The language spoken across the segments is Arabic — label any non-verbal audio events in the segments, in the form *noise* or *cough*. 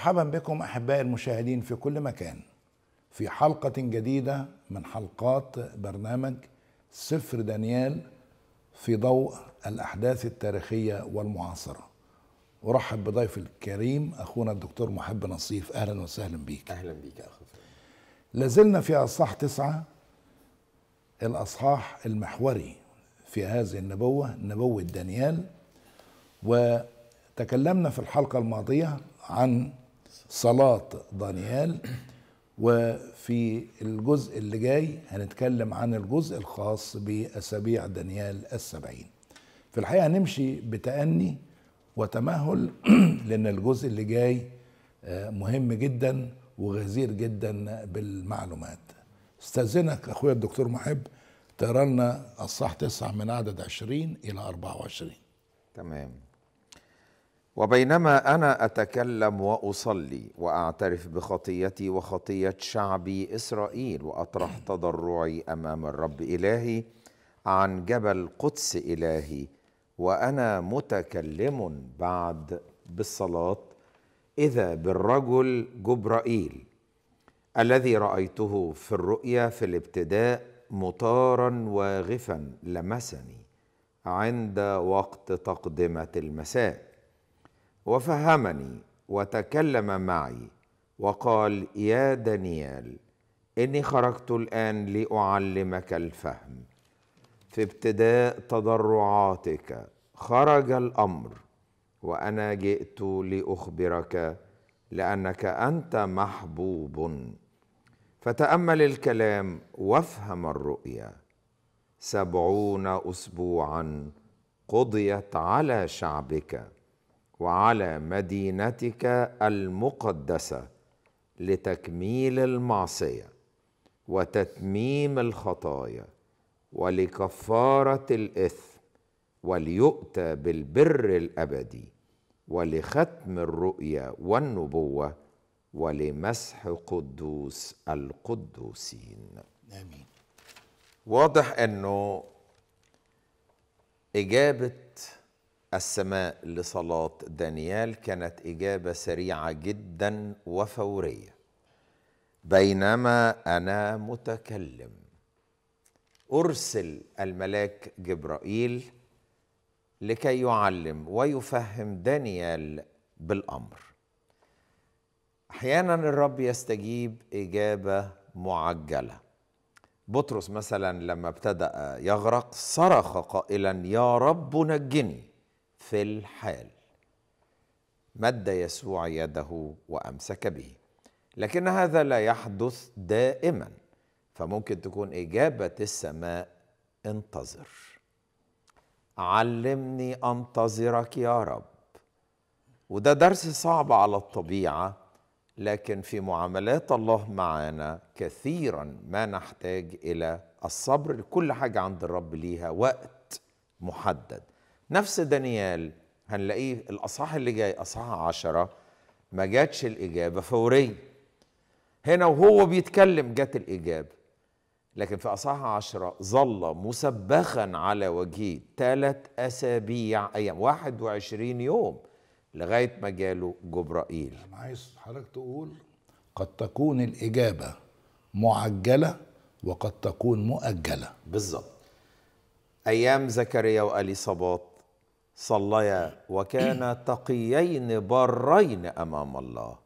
مرحبا بكم احبائي المشاهدين في كل مكان في حلقه جديده من حلقات برنامج سفر دانيال في ضوء الاحداث التاريخيه والمعاصره ارحب بضيف الكريم اخونا الدكتور محب نصيف اهلا وسهلا بك اهلا بك اخو لازلنا في اصحاح تسعه الاصحاح المحوري في هذه النبوه نبوه دانيال وتكلمنا في الحلقه الماضيه عن صلاة دانيال وفي الجزء اللي جاي هنتكلم عن الجزء الخاص بأسابيع دانيال السبعين في الحقيقة هنمشي بتأني وتمهل *clears throat* لأن الجزء اللي جاي آه، مهم جدا وغزير جدا بالمعلومات استاذنك اخويا الدكتور محب تقرا لنا الصح تسعة من عدد 20 الى 24 تمام وبينما انا اتكلم واصلي واعترف بخطيتي وخطيه شعبي اسرائيل واطرح تضرعي امام الرب الهي عن جبل قدس الهي وانا متكلم بعد بالصلاه اذا بالرجل جبرائيل الذي رايته في الرؤيا في الابتداء مطارا واغفا لمسني عند وقت تقدمه المساء وفهمني وتكلم معي وقال يا دانيال اني خرجت الان لاعلمك الفهم في ابتداء تضرعاتك خرج الامر وانا جئت لاخبرك لانك انت محبوب فتامل الكلام وافهم الرؤيا سبعون اسبوعا قضيت على شعبك وعلى مدينتك المقدسه لتكميل المعصيه وتتميم الخطايا ولكفاره الاثم وليؤتى بالبر الابدي ولختم الرؤيا والنبوه ولمسح قدوس القدوسين امين واضح انه اجابه السماء لصلاة دانيال كانت إجابة سريعة جدا وفورية بينما أنا متكلم أرسل الملاك جبرائيل لكي يعلم ويفهم دانيال بالأمر أحيانا الرب يستجيب إجابة معجلة بطرس مثلا لما ابتدأ يغرق صرخ قائلا يا رب نجني في الحال مد يسوع يده وامسك به لكن هذا لا يحدث دائما فممكن تكون اجابه السماء انتظر علمني انتظرك يا رب وده درس صعب على الطبيعه لكن في معاملات الله معانا كثيرا ما نحتاج الى الصبر كل حاجه عند الرب ليها وقت محدد نفس دانيال هنلاقيه الأصحاح اللي جاي أصحاح عشرة ما جاتش الإجابة فورية هنا وهو بيتكلم جت الإجابة لكن في أصحاح عشرة ظل مسبخا على وجهه ثلاث أسابيع أيام 21 يوم لغاية ما جاله جبرائيل أنا عايز حضرتك تقول قد تكون الإجابة معجلة وقد تكون مؤجلة بالظبط أيام زكريا وأليصابات صليا وكانا تقيين بارين امام الله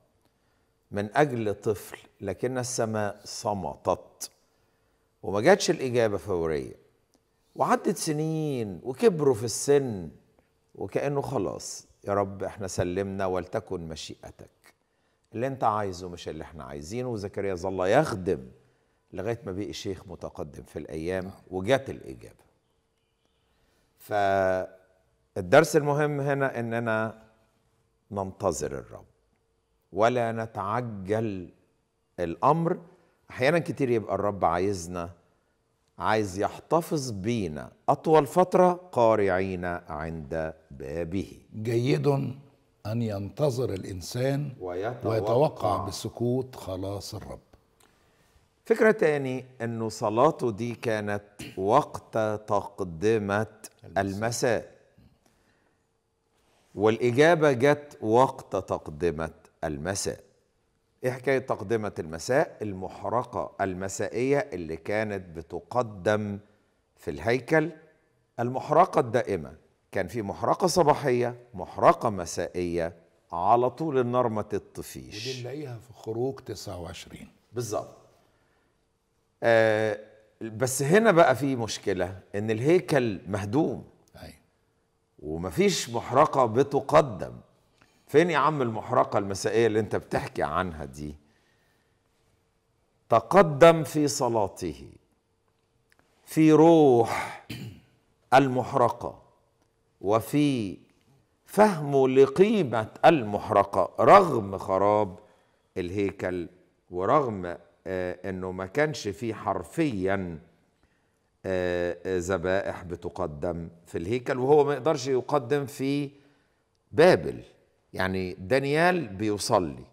من اجل طفل لكن السماء صمتت وما جاتش الاجابه فوريه وعدت سنين وكبروا في السن وكانه خلاص يا رب احنا سلمنا ولتكن مشيئتك اللي انت عايزه مش اللي احنا عايزينه وزكريا ظل يخدم لغايه ما بقي شيخ متقدم في الايام وجات الاجابه ف الدرس المهم هنا اننا ننتظر الرب ولا نتعجل الامر احيانا كتير يبقى الرب عايزنا عايز يحتفظ بينا اطول فتره قارعين عند بابه جيد ان ينتظر الانسان ويتوقع, ويتوقع بسكوت خلاص الرب فكرة تاني انه صلاته دي كانت وقت تقدمة المساء والإجابة جت وقت تقدمة المساء إيه حكاية تقدمة المساء المحرقة المسائية اللي كانت بتقدم في الهيكل المحرقة الدائمة كان في محرقة صباحية محرقة مسائية على طول النار ما تطفيش ودي نلاقيها في خروج 29 بالظبط آه بس هنا بقى في مشكلة إن الهيكل مهدوم ومفيش محرقه بتقدم فين يا عم المحرقه المسائيه اللي انت بتحكي عنها دي تقدم في صلاته في روح المحرقه وفي فهمه لقيمه المحرقه رغم خراب الهيكل ورغم آه انه ما كانش فيه حرفيا ذبائح بتقدم في الهيكل وهو ما يقدرش يقدم في بابل يعني دانيال بيصلي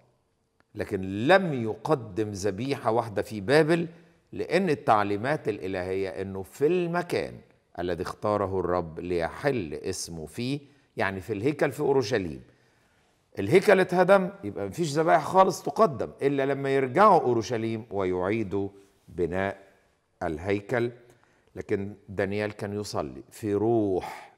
لكن لم يقدم ذبيحه واحده في بابل لان التعليمات الالهيه انه في المكان الذي اختاره الرب ليحل اسمه فيه يعني في الهيكل في اورشليم الهيكل اتهدم يبقى مفيش ذبائح خالص تقدم الا لما يرجعوا اورشليم ويعيدوا بناء الهيكل لكن دانيال كان يصلي في روح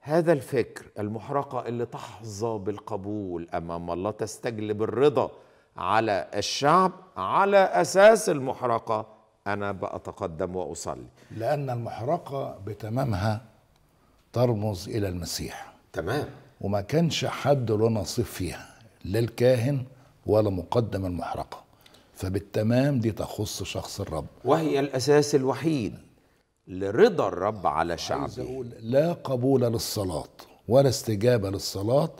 هذا الفكر المحرقة اللي تحظى بالقبول أمام الله تستجلب الرضا على الشعب على أساس المحرقة أنا بأتقدم وأصلي لأن المحرقة بتمامها ترمز إلى المسيح تمام وما كانش حد له نصيب فيها لا الكاهن ولا مقدم المحرقة فبالتمام دي تخص شخص الرب وهي الأساس الوحيد لرضا الرب على شعبه أقول لا قبول للصلاة ولا استجابة للصلاة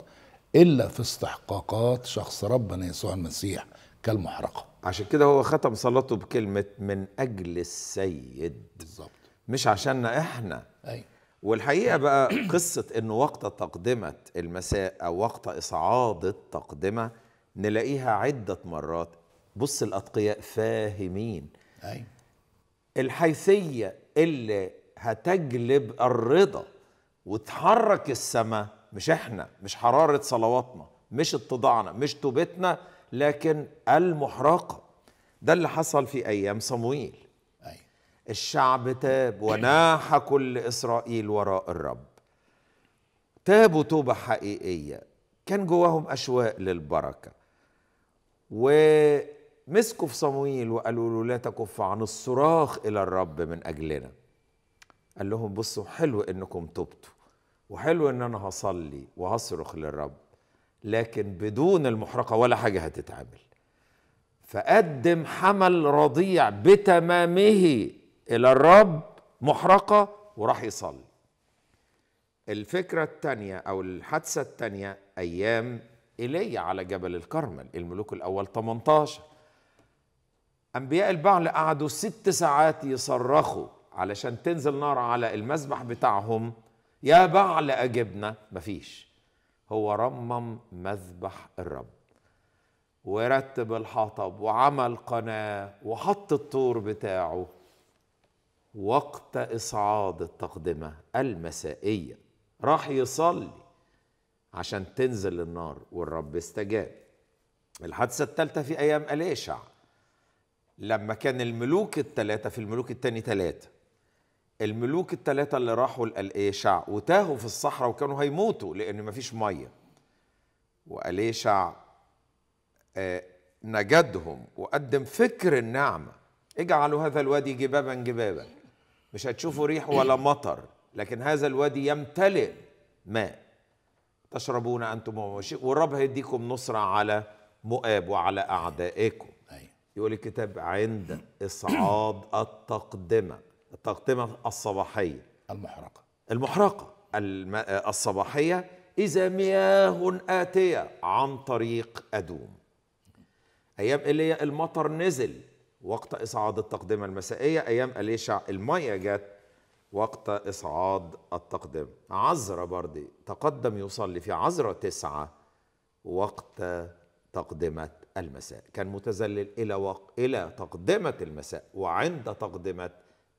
إلا في استحقاقات شخص ربنا يسوع المسيح كالمحرقة عشان كده هو ختم صلاته بكلمة من أجل السيد بالظبط مش عشاننا إحنا أي. والحقيقة بقى قصة إنه وقت تقدمة المساء أو وقت إصعاد التقدمة نلاقيها عدة مرات بص الأتقياء فاهمين أي. الحيثية اللي هتجلب الرضا وتحرك السماء مش احنا مش حرارة صلواتنا مش اتضاعنا مش توبتنا لكن المحرقة ده اللي حصل في أيام صمويل الشعب تاب وناح كل إسرائيل وراء الرب تابوا توبة حقيقية كان جواهم أشواق للبركة و مسكوا في صمويل وقالوا له لا تكف عن الصراخ إلى الرب من أجلنا قال لهم بصوا حلو إنكم تبتوا وحلو إن أنا هصلي وهصرخ للرب لكن بدون المحرقة ولا حاجة هتتعمل فقدم حمل رضيع بتمامه إلى الرب محرقة وراح يصلي الفكرة الثانية أو الحادثة الثانية أيام إيليا على جبل الكرمل الملوك الأول 18 انبياء البعل قعدوا ست ساعات يصرخوا علشان تنزل نار على المذبح بتاعهم يا بعل اجبنا مفيش هو رمم مذبح الرب ورتب الحطب وعمل قناه وحط الطور بتاعه وقت اصعاد التقدمه المسائيه راح يصلي عشان تنزل النار والرب استجاب الحادثه الثالثه في ايام اليشع لما كان الملوك الثلاثة في الملوك الثاني ثلاثة الملوك الثلاثة اللي راحوا لأليشع وتاهوا في الصحراء وكانوا هيموتوا لأن مفيش مية وأليشع آه، نجدهم وقدم فكر النعمة اجعلوا هذا الوادي جبابا جبابا مش هتشوفوا ريح ولا مطر لكن هذا الوادي يمتلئ ماء تشربون أنتم وماشي والرب هيديكم نصرة على مؤاب وعلى أعدائكم يقول الكتاب عند إصعاد التقدمة التقدمة الصباحية المحرقة المحرقة الصباحية إذا مياه آتية عن طريق أدوم أيام إيليا المطر نزل وقت إصعاد التقدمة المسائية أيام أليشع المية جت وقت إصعاد التقدمة عذرة برضه تقدم يصلي في عذرة تسعة وقت تقدمة المساء كان متذلل إلى, وق... إلى تقدمة المساء وعند تقدمة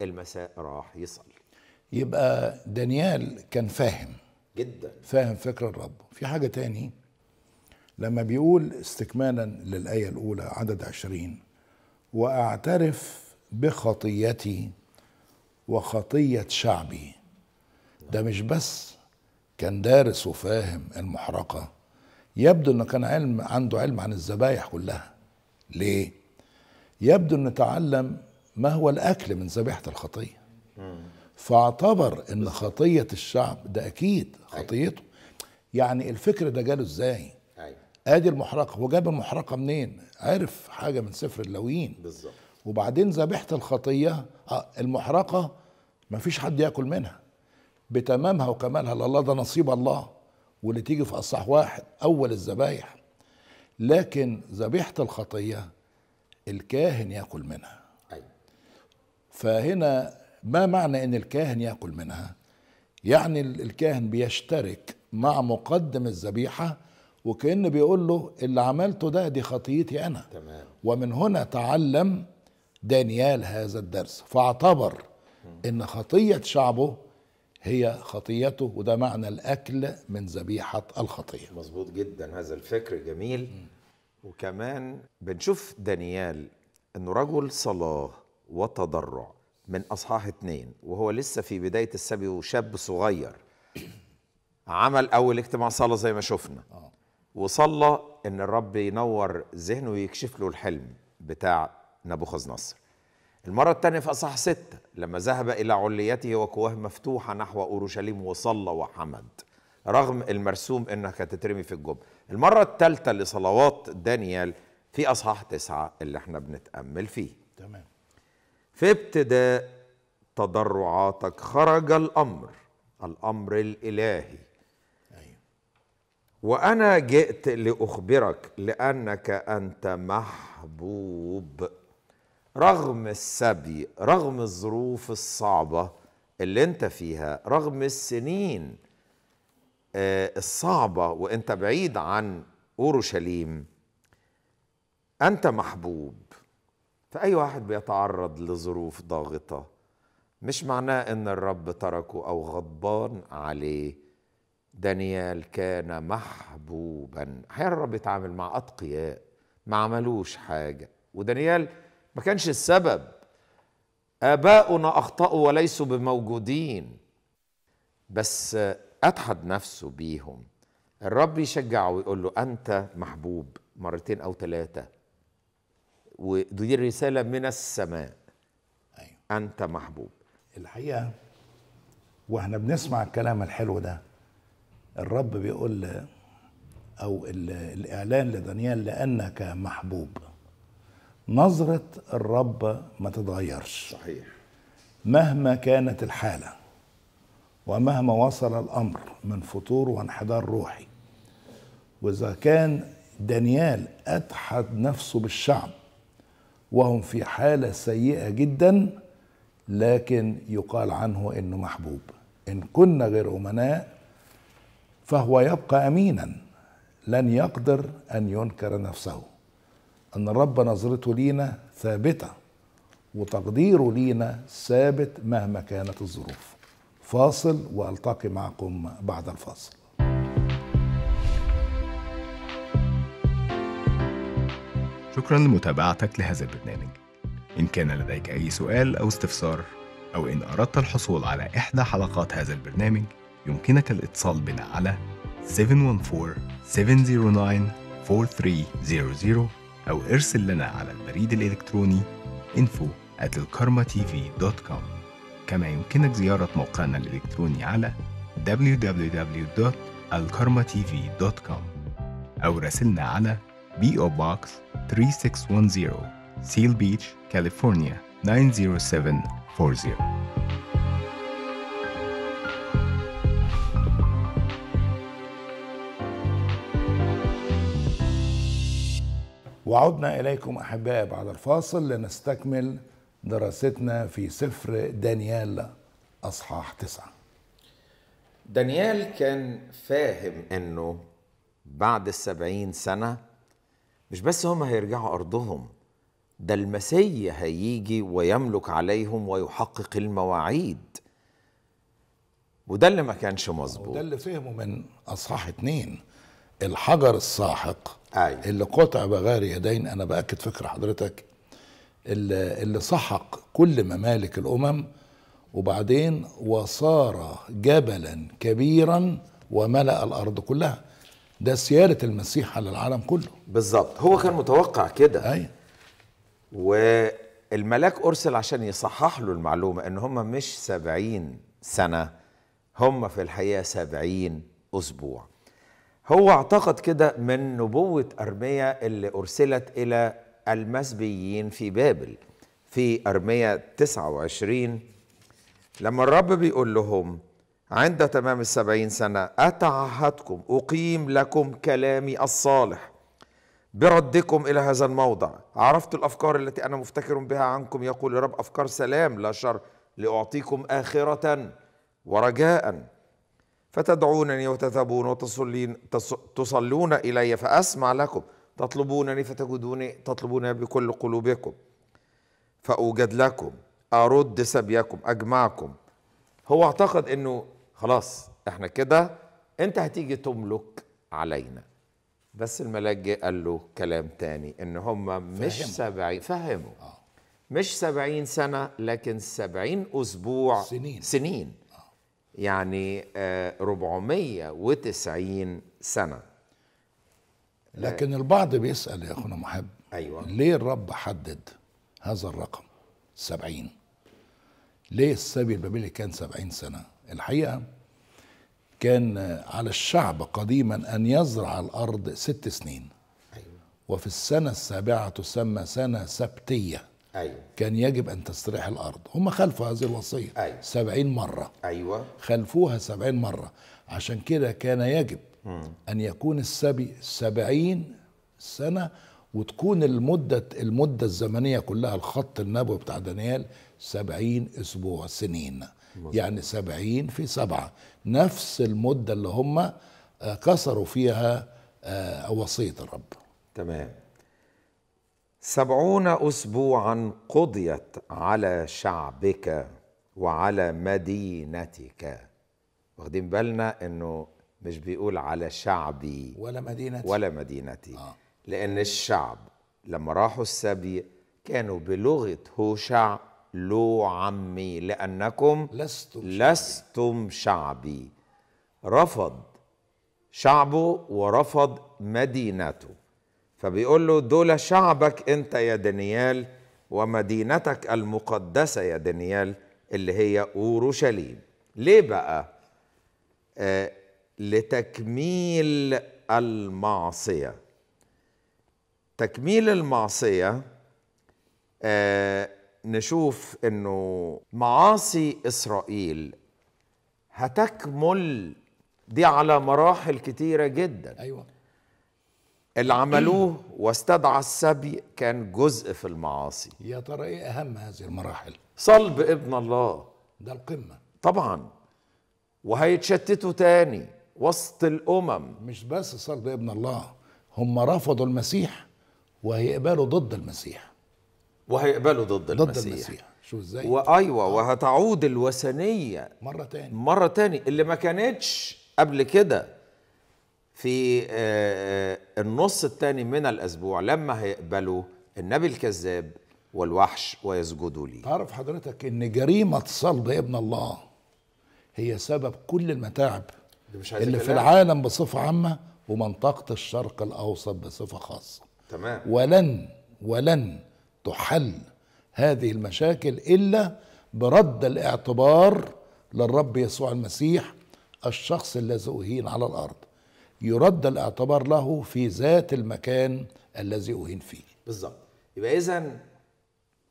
المساء راح يصلي يبقى دانيال كان فاهم جدا فاهم فكرة الرب في حاجة تاني لما بيقول استكمالا للآية الأولى عدد عشرين وأعترف بخطيتي وخطية شعبي ده مش بس كان دارس وفاهم المحرقة يبدو انه كان علم عنده علم عن الذبايح كلها ليه يبدو انه تعلم ما هو الاكل من ذبيحه الخطيه فاعتبر ان خطيه الشعب ده اكيد خطيته يعني الفكر ده جاله ازاي أيوة. ادي المحرقه هو جاب المحرقه منين عرف حاجه من سفر اللاويين بالظبط وبعدين ذبيحه الخطيه آه، المحرقه ما فيش حد ياكل منها بتمامها وكمالها الله ده نصيب الله واللي تيجي في اصح واحد اول الذبايح لكن ذبيحه الخطيه الكاهن ياكل منها أيوة. فهنا ما معنى ان الكاهن ياكل منها يعني الكاهن بيشترك مع مقدم الذبيحه وكأنه بيقول له اللي عملته ده دي خطيتي انا تمام. ومن هنا تعلم دانيال هذا الدرس فاعتبر ان خطيه شعبه هي خطيته وده معنى الأكل من ذبيحة الخطية مظبوط جدا هذا الفكر جميل وكمان بنشوف دانيال أنه رجل صلاة وتضرع من أصحاح اثنين وهو لسه في بداية السبي وشاب صغير عمل أول اجتماع صلاة زي ما شفنا آه. وصلى أن الرب ينور ذهنه ويكشف له الحلم بتاع نبوخذ نصر المرة الثانية في أصح ستة لما ذهب إلى عليته وقواه مفتوحة نحو أورشليم وصلى وحمد رغم المرسوم إنها تترمي في الجب المرة الثالثة لصلوات دانيال في أصحاح تسعة اللي احنا بنتأمل فيه تمام في ابتداء تضرعاتك خرج الأمر الأمر الإلهي أيوه. وأنا جئت لأخبرك لأنك أنت محبوب رغم السبي رغم الظروف الصعبة اللي انت فيها رغم السنين آه، الصعبة وانت بعيد عن أورشليم أنت محبوب فأي واحد بيتعرض لظروف ضاغطة مش معناه أن الرب تركه أو غضبان عليه دانيال كان محبوبا أحيانا الرب يتعامل مع أتقياء ما عملوش حاجة ودانيال ما كانش السبب آباؤنا أخطأوا وليسوا بموجودين بس أتحد نفسه بيهم الرب يشجعه ويقول له أنت محبوب مرتين أو ثلاثة ودي الرساله من السماء أيوة. أنت محبوب الحقيقة واحنا بنسمع الكلام الحلو ده الرب بيقول أو الإعلان لدانيال لأنك محبوب نظرة الرب ما تتغيرش صحيح مهما كانت الحالة ومهما وصل الأمر من فتور وانحدار روحي وإذا كان دانيال أتحد نفسه بالشعب وهم في حالة سيئة جدا لكن يقال عنه أنه محبوب إن كنا غير أمناء فهو يبقى أمينا لن يقدر أن ينكر نفسه ان الرب نظرته لينا ثابته وتقديره لينا ثابت مهما كانت الظروف فاصل والتقي معكم بعد الفاصل شكرا لمتابعتك لهذا البرنامج إن كان لديك أي سؤال أو استفسار أو إن أردت الحصول على إحدى حلقات هذا البرنامج يمكنك الاتصال بنا على 714 709 4300 أو ارسل لنا على البريد الإلكتروني info at tv.com كما يمكنك زيارة موقعنا الإلكتروني على www.alkarmatv.com أو راسلنا على PO Box 3610 Seal Beach, California 90740 وعدنا إليكم أحبائي بعد الفاصل لنستكمل دراستنا في سفر دانيال أصحاح تسعة دانيال كان فاهم أنه بعد السبعين سنة مش بس هم هيرجعوا أرضهم ده المسيح هيجي ويملك عليهم ويحقق المواعيد وده اللي ما كانش مظبوط ده اللي فهمه من أصحاح اتنين الحجر الساحق أيوة. اللي قطع بغير يدين انا باكد فكر حضرتك اللي, اللي سحق كل ممالك الامم وبعدين وصار جبلا كبيرا وملا الارض كلها ده سياده المسيح على العالم كله بالظبط هو كان متوقع كده ايوه والملاك ارسل عشان يصحح له المعلومه ان هم مش سبعين سنه هم في الحقيقه سبعين اسبوع هو اعتقد كده من نبوة أرمية اللي أرسلت إلى المسبيين في بابل في أرمية 29 لما الرب بيقول لهم عند تمام السبعين سنة أتعهدكم أقيم لكم كلامي الصالح بردكم إلى هذا الموضع عرفت الأفكار التي أنا مفتكر بها عنكم يقول الرب أفكار سلام لا شر لأعطيكم آخرة ورجاءً فتدعونني وتذهبون وتصلين تصلون إلي فأسمع لكم تطلبونني فتجدوني تطلبونني بكل قلوبكم فأوجد لكم أرد سبيكم أجمعكم هو اعتقد أنه خلاص احنا كده انت هتيجي تملك علينا بس الملاك جه قال له كلام تاني ان هم مش سبعين فهموا آه. مش سبعين سنة لكن سبعين أسبوع سنين, سنين. يعني 490 آه، سنة لكن البعض بيسأل يا أخونا محب أيوة. ليه الرب حدد هذا الرقم 70 ليه السبي البابلي كان 70 سنة الحقيقة كان على الشعب قديما أن يزرع الأرض ست سنين أيوة. وفي السنة السابعة تسمى سنة سبتية أيوة. كان يجب أن تستريح الأرض هم خلفوا هذه الوصية أيوة. سبعين مرة أيوة. خلفوها سبعين مرة عشان كده كان يجب م. أن يكون السبي سبعين سنة وتكون المدة المدة الزمنية كلها الخط النبوي بتاع دانيال سبعين أسبوع سنين مزبوط. يعني سبعين في سبعة نفس المدة اللي هم آه، كسروا فيها آه، وصية الرب تمام سبعون اسبوعا قضيت على شعبك وعلى مدينتك واخدين بالنا انه مش بيقول على شعبي ولا مدينتي ولا مدينتي آه. لان الشعب لما راحوا السبي كانوا بلغه هوشع لو عمي لانكم لستم شعبي, لستم شعبي. رفض شعبه ورفض مدينته فبيقول له دول شعبك انت يا دانيال ومدينتك المقدسه يا دانيال اللي هي اورشليم ليه بقى آه لتكميل المعصيه تكميل المعصيه آه نشوف انه معاصي اسرائيل هتكمل دي على مراحل كتيره جدا ايوه اللي عملوه واستدعى السبي كان جزء في المعاصي يا ترى ايه اهم هذه المراحل صلب ابن الله ده القمه طبعا وهيتشتتوا تاني وسط الامم مش بس صلب ابن الله هم رفضوا المسيح وهيقبلوا ضد المسيح وهيقبلوا ضد, ضد المسيح, المسيح. شو ازاي وايوه وهتعود الوثنيه مره تاني مره تاني اللي ما كانتش قبل كده في آه، آه، النص الثاني من الأسبوع لما هيقبلوا النبي الكذاب والوحش ويسجدوا لي تعرف حضرتك ان جريمه صلب ابن الله هي سبب كل المتاعب مش اللي في العالم بصفه عامه ومنطقه الشرق الاوسط بصفه خاصه تمام ولن ولن تحل هذه المشاكل الا برد الاعتبار للرب يسوع المسيح الشخص الذي اهين على الارض يرد الاعتبار له في ذات المكان الذي أهين فيه بالظبط يبقى إذا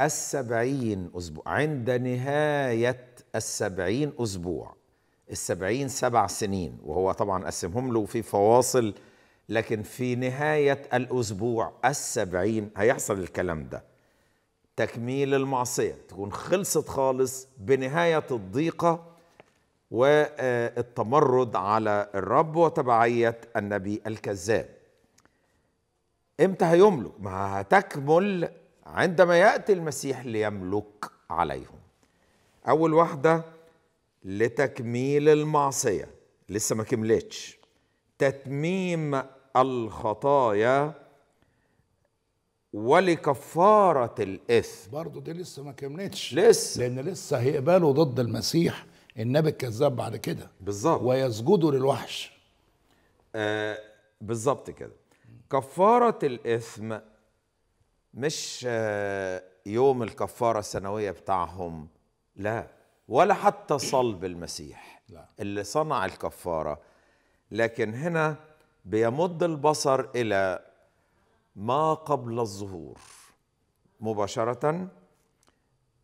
السبعين أسبوع عند نهاية السبعين أسبوع السبعين سبع سنين وهو طبعا قسمهم له في فواصل لكن في نهاية الأسبوع السبعين هيحصل الكلام ده تكميل المعصية تكون خلصت خالص بنهاية الضيقة والتمرد على الرب وتبعية النبي الكذاب امتى هيملك؟ ما هتكمل عندما يأتي المسيح ليملك عليهم أول واحدة لتكميل المعصية لسه ما كملتش تتميم الخطايا ولكفارة الإثم برضه دي لسه ما كملتش لسه لأن لسه هيقبلوا ضد المسيح النبي الكذاب بعد كده بالظبط ويسجدوا للوحش آه بالظبط كده كفارة الإثم مش آه يوم الكفارة السنوية بتاعهم لا ولا حتى صلب المسيح لا. اللي صنع الكفارة لكن هنا بيمد البصر إلى ما قبل الظهور مباشرة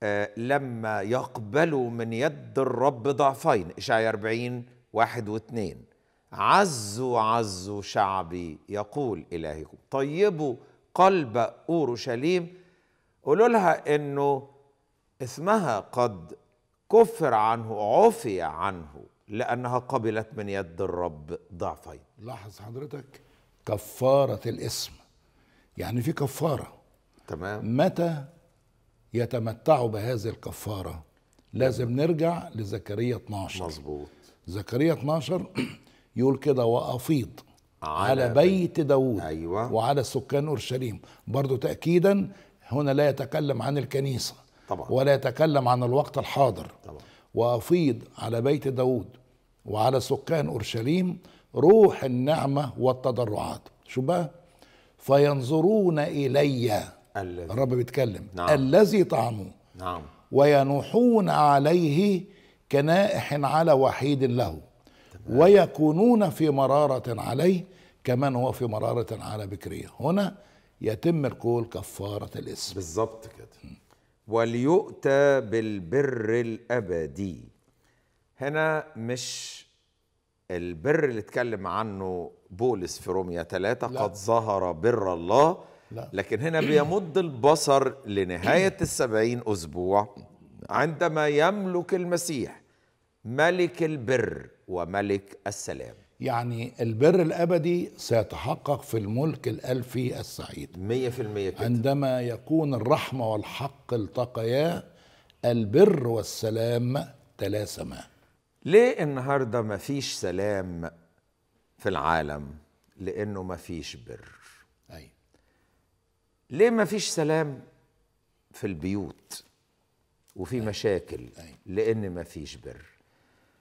آه، لما يقبلوا من يد الرب ضعفين إشعياء 40 واحد واثنين عزوا عزوا شعبي يقول إلهكم طيبوا قلب أورشليم قولوا لها إنه اسمها قد كفر عنه عفي عنه لأنها قبلت من يد الرب ضعفين لاحظ حضرتك كفارة الاسم يعني في كفارة تمام متى يتمتعوا بهذه الكفارة لازم نرجع لزكريا 12 مظبوط زكريا 12 *clears throat* يقول كده وأفيض على, على بيت داوود أيوة. وعلى سكان أورشليم برضو تأكيدا هنا لا يتكلم عن الكنيسة طبعا. ولا يتكلم عن الوقت الحاضر طبعا. وأفيض على بيت داوود وعلى سكان أورشليم روح النعمة والتضرعات شو بقى فينظرون إليّ الذي الرب بيتكلم نعم. الذي طعموه نعم وينوحون عليه كنائح على وحيد له ويكونون في مرارة عليه كمن هو في مرارة على بكرية هنا يتم القول كفارة الاسم بالظبط كده وليؤتى بالبر الأبدي هنا مش البر اللي اتكلم عنه بولس في روميا 3 قد ظهر بر الله لا. لكن هنا بيمد البصر لنهاية *clears throat* السبعين أسبوع عندما يملك المسيح ملك البر وملك السلام يعني البر الأبدي سيتحقق في الملك الألفي السعيد مية في المية كده. عندما يكون الرحمة والحق التقيا البر والسلام تلاسما ليه النهاردة مفيش سلام في العالم لأنه مفيش بر أي. ليه ما فيش سلام في البيوت وفي مشاكل لان ما فيش بر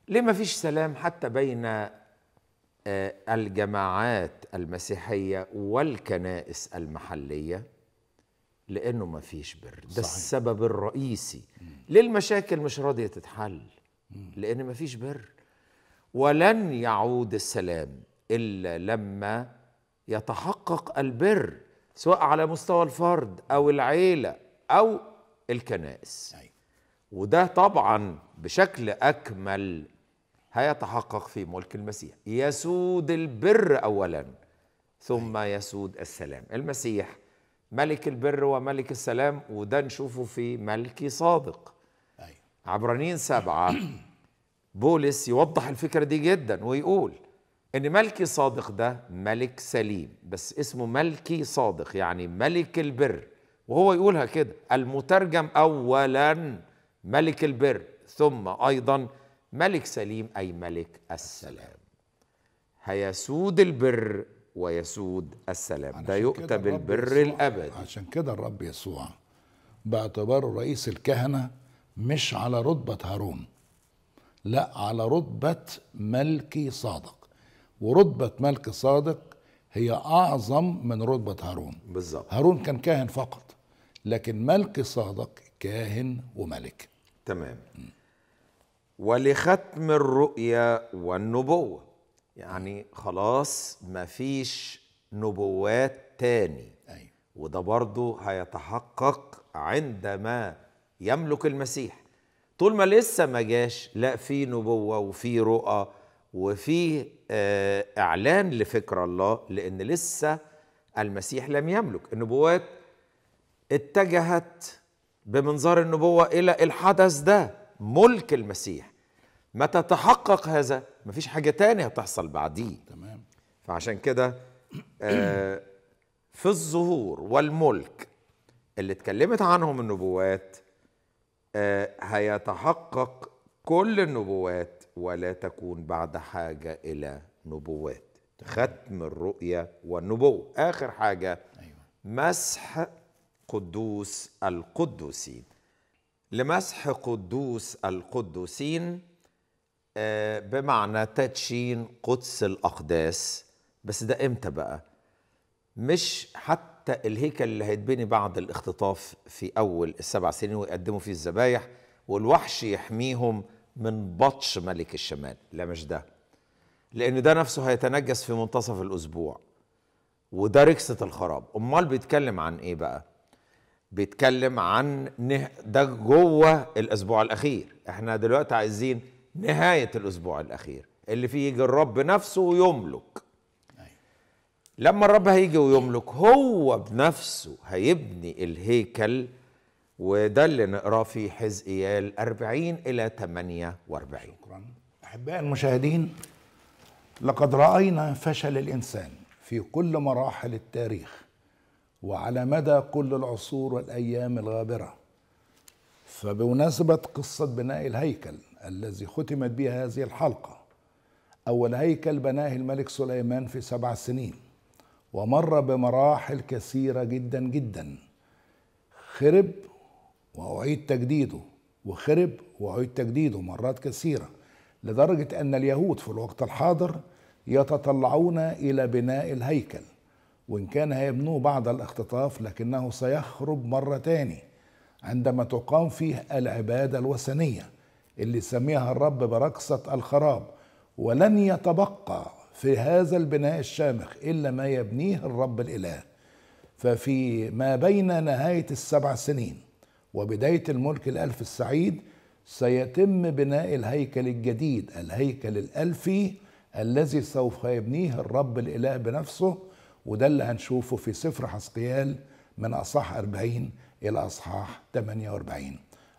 ليه ما فيش سلام حتى بين آه، الجماعات المسيحيه والكنائس المحليه لانه ما فيش بر ده صحيح. السبب الرئيسي مم. ليه المشاكل مش راضيه تتحل لان ما فيش بر ولن يعود السلام الا لما يتحقق البر سواء على مستوى الفرد او العيله او الكنائس وده طبعا بشكل اكمل هيتحقق في ملك المسيح يسود البر اولا ثم يسود السلام المسيح ملك البر وملك السلام وده نشوفه في ملكي صادق عبرانيين سبعة بولس يوضح الفكرة دي جدا ويقول ان ملكي صادق ده ملك سليم بس اسمه ملكي صادق يعني ملك البر وهو يقولها كده المترجم اولا ملك البر ثم ايضا ملك سليم اي ملك السلام هيسود البر ويسود السلام ده يؤتى بالبر الابدي عشان كده الرب يسوع باعتباره رئيس الكهنه مش على رتبه هارون لا على رتبه ملكي صادق ورتبة ملك صادق هي أعظم من رتبة هارون بالظبط هارون كان كاهن فقط لكن ملك صادق كاهن وملك تمام ولختم الرؤيا والنبوة يعني خلاص مفيش نبوات تاني أيوة. وده برضه هيتحقق عندما يملك المسيح طول ما لسه ما جاش لا في نبوة وفي رؤى وفيه آه، اعلان لفكر الله لان لسه المسيح لم يملك النبوات اتجهت بمنظار النبوه الى الحدث ده ملك المسيح متى تحقق هذا مفيش حاجه تانية هتحصل بعديه تمام فعشان كده آه، في الظهور والملك اللي اتكلمت عنهم النبوات آه، هيتحقق كل النبوات ولا تكون بعد حاجة إلى نبوات ختم الرؤية والنبوة آخر حاجة أيوة. مسح قدوس القدوسين لمسح قدوس القدوسين آه، بمعنى تدشين قدس الأقداس بس ده إمتى بقى مش حتى الهيكل اللي هيتبني بعد الاختطاف في أول السبع سنين ويقدموا فيه الذبايح والوحش يحميهم من بطش ملك الشمال لا مش ده لان ده نفسه هيتنجس في منتصف الاسبوع وده ركسة الخراب امال بيتكلم عن ايه بقى بيتكلم عن نه... ده جوه الاسبوع الاخير احنا دلوقتي عايزين نهاية الاسبوع الاخير اللي فيه يجي الرب نفسه ويملك أيوة. لما الرب هيجي ويملك هو بنفسه هيبني الهيكل وده اللي نقراه في حزقيال 40 إلى 48 شكرا احبائي المشاهدين لقد رأينا فشل الإنسان في كل مراحل التاريخ وعلى مدى كل العصور والأيام الغابرة فبمناسبة قصة بناء الهيكل الذي ختمت بها هذه الحلقة أول هيكل بناه الملك سليمان في سبع سنين ومر بمراحل كثيرة جدا جدا خرب وأعيد تجديده وخرب وأعيد تجديده مرات كثيرة لدرجة أن اليهود في الوقت الحاضر يتطلعون إلى بناء الهيكل وإن كان هيبنوه بعد الاختطاف لكنه سيخرب مرة تاني عندما تقام فيه العبادة الوثنية اللي سميها الرب برقصة الخراب ولن يتبقى في هذا البناء الشامخ إلا ما يبنيه الرب الإله ففي ما بين نهاية السبع سنين وبداية الملك الألف السعيد سيتم بناء الهيكل الجديد الهيكل الألفي الذي سوف يبنيه الرب الإله بنفسه وده اللي هنشوفه في سفر حسقيال من أصحاح 40 إلى أصحاح 48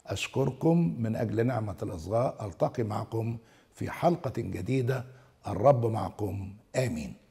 أشكركم من أجل نعمة الإصغاء ألتقي معكم في حلقة جديدة الرب معكم آمين